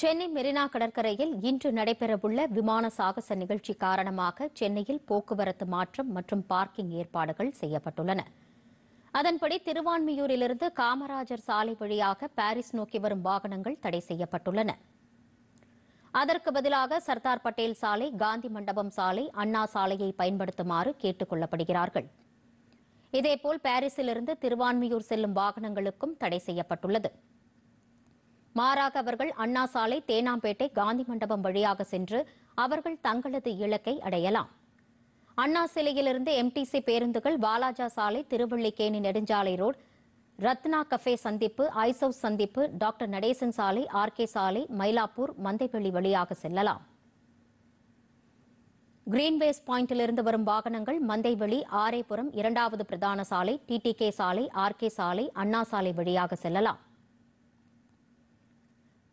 சென்னை மெரினா கடற்கரையில் இன்று நடைபெறவுள்ள விமான சாகச நிகழ்ச்சி காரணமாக சென்னையில் போக்குவரத்து மாற்றம் மற்றும் பார்க்கிங் ஏற்பாடுகள் செய்யப்பட்டுள்ளன அதன்படி திருவான்மியூரிலிருந்து காமராஜர் சாலை வழியாக பாரிஸ் நோக்கி வரும் வாகனங்கள் தடை செய்யப்பட்டுள்ளன அதற்கு பதிலாக சர்தார் பட்டேல் சாலை காந்தி மண்டபம் சாலை அண்ணா சாலையை பயன்படுத்துமாறு கேட்டுக் கொள்ளப்படுகிறார்கள் இதேபோல் பாரிஸிலிருந்து திருவான்மியூர் செல்லும் வாகனங்களுக்கும் தடை செய்யப்பட்டுள்ளது மாறாக அவர்கள் அண்ணா சாலை தேனாம்பேட்டை காந்தி மண்டபம் வழியாக சென்று அவர்கள் தங்களது இலக்கை அடையலாம் அண்ணா சிலையிலிருந்து எம்டிசி பேருந்துகள் வாலாஜா சாலை திருவள்ளிக்கேணி நெடுஞ்சாலை ரோடு ரத்னா கஃபே சந்திப்பு ஐசவ் சந்திப்பு டாக்டர் நடேசன் சாலை ஆர்கே சாலை மயிலாப்பூர் மந்தைவெளி வழியாக செல்லலாம் கிரீன்வேஸ் பாயிண்டிலிருந்து வரும் வாகனங்கள் மந்தைவெளி ஆரேபுரம் இரண்டாவது பிரதான சாலை டிடிகே சாலை ஆர்கே சாலை அண்ணா சாலை வழியாக செல்லலாம்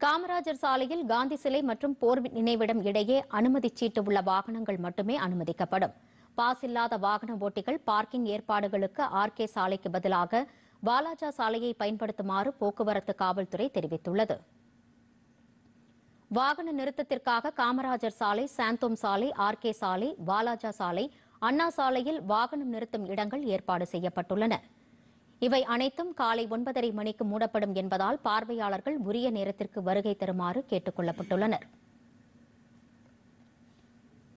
காமராஜர் சாலையில் காந்தி சிலை மற்றும் போர் நினைவிடம் இடையே அனுமதி சீட்டு உள்ள வாகனங்கள் மட்டுமே அனுமதிக்கப்படும் பாஸ் இல்லாத வாகன ஓட்டிகள் பார்க்கிங் ஏற்பாடுகளுக்கு ஆர் கே சாலைக்கு பதிலாக வாலாஜா சாலையை பயன்படுத்துமாறு போக்குவரத்து காவல்துறை தெரிவித்துள்ளது வாகன நிறுத்தத்திற்காக காமராஜர் சாலை சாந்தோம் சாலை ஆர் கே சாலை வாலாஜா சாலை அண்ணா சாலையில் வாகனம் நிறுத்தும் இடங்கள் ஏற்பாடு செய்யப்பட்டுள்ளன இவை அனைத்தும் காலை ஒன்பதரை மணிக்கு மூடப்படும் என்பதால் பார்வையாளர்கள் உரிய நேரத்திற்கு வருகை தருமாறு கேட்டுக் கொள்ளப்பட்டுள்ளனா்